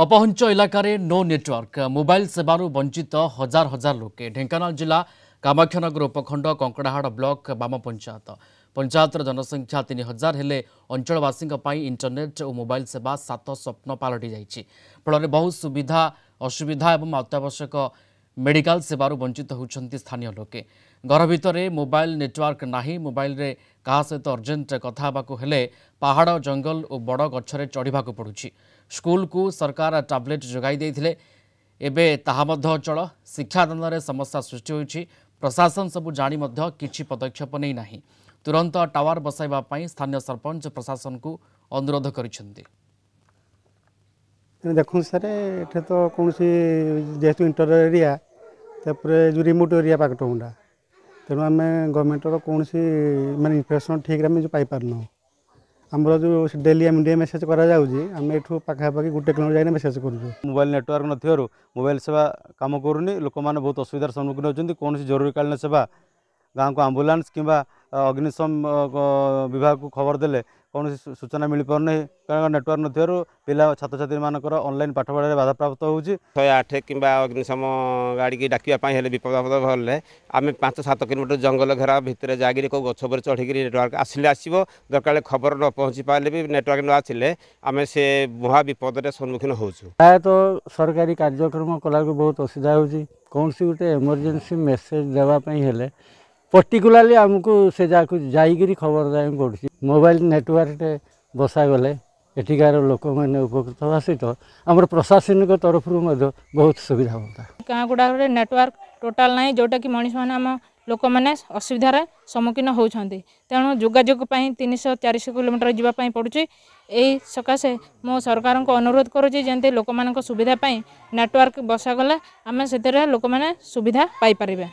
अपहञ्च इलाकै no network mobile सेवा मोबाइसेवित हजार हजार लोके ढेङ जा कमागर उपखण्ड कङ्कडाहाड ब्लक बाम पञ्चायत पञ्चायत र जनसङ्ख्या तिन हजार हो अञ्चवासी इन्टरनेट ओ मोबाइल सेवा स्वप्न स्वप् पालटिन्छ फल बहु सुविधा असुविधा अत्यावश्यक ମେଡ଼ିକାଲ ସେବାରୁ ବଞ୍ଚିତ ହେଉଛନ୍ତି ସ୍ଥାନୀୟ ଲୋକେ ଘର ଭିତରେ ମୋବାଇଲ ନେଟୱାର୍କ ନାହିଁ ମୋବାଇଲରେ କାହା ସହିତ ଅର୍ଜେଣ୍ଟ କଥା ହେବାକୁ ହେଲେ ପାହାଡ଼ ଜଙ୍ଗଲ ଓ ବଡ଼ ଗଛରେ ଚଢ଼ିବାକୁ ପଡ଼ୁଛି ସ୍କୁଲକୁ ସରକାର ଟାବଲେଟ୍ ଯୋଗାଇ ଦେଇଥିଲେ ଏବେ ତାହା ମଧ୍ୟ ଅଚଳ ଶିକ୍ଷାଦାନରେ ସମସ୍ୟା ସୃଷ୍ଟି ହୋଇଛି ପ୍ରଶାସନ ସବୁ ଜାଣି ମଧ୍ୟ କିଛି ପଦକ୍ଷେପ ନେଇନାହିଁ ତୁରନ୍ତ ଟାୱାର ବସାଇବା ପାଇଁ ସ୍ଥାନୀୟ ସରପଞ୍ଚ ପ୍ରଶାସନକୁ ଅନୁରୋଧ କରିଛନ୍ତି ଦେଖନ୍ତୁ ସାର୍ ଏଠି ତ କୌଣସି ଯେହେତୁ ଇଣ୍ଟର ଏରିଆ ତାପରେ ଯେଉଁ ରିମୋଟ୍ ଏରିଆ ପାକଟମୁଣ୍ଡା ତେଣୁ ଆମେ ଗଭର୍ଣ୍ଣମେଣ୍ଟର କୌଣସି ମାନେ ଇନଫର୍ମେସନ୍ ଠିକ୍ରେ ଆମେ ଯେଉଁ ପାଇପାରୁନୁ ଆମର ଯେଉଁ ଡେଲି ଏମିଡ଼ିଏ ମେସେଜ୍ କରାଯାଉଛି ଆମେ ଏଠୁ ପାଖାପାଖି ଗୋଟେ କିଲୋମିଟର ଯାଇକି ମେସେଜ୍ କରୁଛୁ ମୋବାଇଲ ନେଟୱାର୍କ ନଥିବାରୁ ମୋବାଇଲ ସେବା କାମ କରୁନି ଲୋକମାନେ ବହୁତ ଅସୁବିଧାର ସମ୍ମୁଖୀନ ହେଉଛନ୍ତି କୌଣସି ଜରୁରୀକାଳୀନ ସେବା ଗାଁକୁ ଆମ୍ବୁଲାନ୍ସ କିମ୍ବା ଅଗ୍ନିଶମ ବିଭାଗକୁ ଖବର ଦେଲେ କୌଣସି ସୂଚନା ମିଳିପାରୁନି କାରଣ ନେଟୱାର୍କ ନଥିବାରୁ ପିଲା ଛାତ୍ରଛାତ୍ରୀମାନଙ୍କର ଅନଲାଇନ୍ ପାଠପଢ଼ାରେ ବାଧାପ୍ରାପ୍ତ ହେଉଛି ଶହେ ଆଠ କିମ୍ବା ଅଗ୍ନିଶମ ଗାଡ଼ିକି ଡାକିବା ପାଇଁ ହେଲେ ବିପଦ ଆପଦ ହେଲେ ଆମେ ପାଞ୍ଚ ସାତ କିଲୋମିଟର ଜଙ୍ଗଲ ଘେରା ଭିତରେ ଯାଇକିରି କେଉଁ ଗଛ ଉପରେ ଚଢ଼ିକିରି ନେଟୱାର୍କ ଆସିଲେ ଆସିବ ଦରକାର ଖବର ନ ପହଞ୍ଚି ପାରିଲେ ବି ନେଟୱାର୍କ ନ ଆସିଲେ ଆମେ ସେ ମହା ବିପଦରେ ସମ୍ମୁଖୀନ ହେଉଛୁ ପ୍ରାୟତଃ ସରକାରୀ କାର୍ଯ୍ୟକ୍ରମ କଲାବେଳକୁ ବହୁତ ଅସୁବିଧା ହେଉଛି କୌଣସି ଗୋଟେ ଏମର୍ଜେନ୍ସି ମେସେଜ୍ ଦେବା ପାଇଁ ହେଲେ पर्टिकुलाली आमको से जाकु जाइकरी खबर जाए पड़े मोबाइल नेटवर्क बसागले ଏଠିକାର ଲୋକମାନେ ଉପକୃତ ହେବା ସହିତ ଆମର ପ୍ରଶାସନିକ ତରଫରୁ ମଧ୍ୟ ବହୁତ ସୁବିଧା ହୁଅନ୍ତା ଗାଁ ଗୁଡ଼ାକରେ ନେଟୱାର୍କ ଟୋଟାଲ ନାହିଁ ଯେଉଁଟାକି ମଣିଷମାନେ ଆମ ଲୋକମାନେ ଅସୁବିଧାରେ ସମ୍ମୁଖୀନ ହେଉଛନ୍ତି ତେଣୁ ଯୋଗାଯୋଗ ପାଇଁ ତିନିଶହ ଚାରିଶହ କିଲୋମିଟର ଯିବା ପାଇଁ ପଡ଼ୁଛି ଏହି ସକାଶେ ମୁଁ ସରକାରଙ୍କୁ ଅନୁରୋଧ କରୁଛି ଯେମିତି ଲୋକମାନଙ୍କ ସୁବିଧା ପାଇଁ ନେଟୱାର୍କ ବସାଗଲେ ଆମେ ସେଥିରେ ଲୋକମାନେ ସୁବିଧା ପାଇପାରିବେ